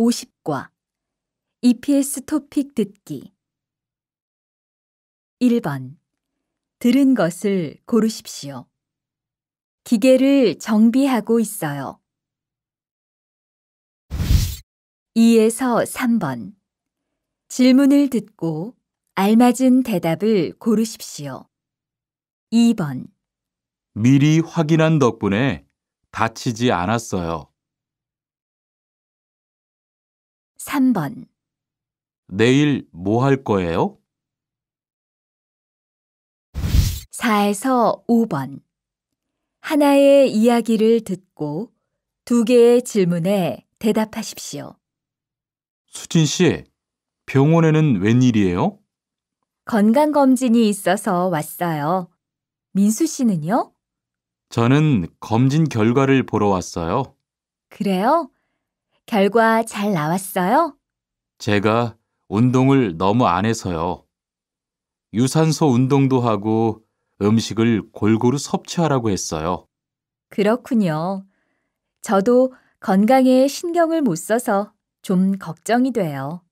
50과 EPS 토픽 듣기 1번 들은 것을 고르십시오. 기계를 정비하고 있어요. 2에서 3번 질문을 듣고 알맞은 대답을 고르십시오. 2번 미리 확인한 덕분에 다치지 않았어요. 3번 내일 뭐 할 거예요? 4에서 5번 하나의 이야기를 듣고 두 개의 질문에 대답하십시오. 수진 씨, 병원에는 웬일이에요? 건강검진이 있어서 왔어요. 민수 씨는요? 저는 검진 결과를 보러 왔어요. 그래요? 결과 잘 나왔어요? 제가 운동을 너무 안 해서요. 유산소 운동도 하고 음식을 골고루 섭취하라고 했어요. 그렇군요. 저도 건강에 신경을 못 써서 좀 걱정이 돼요.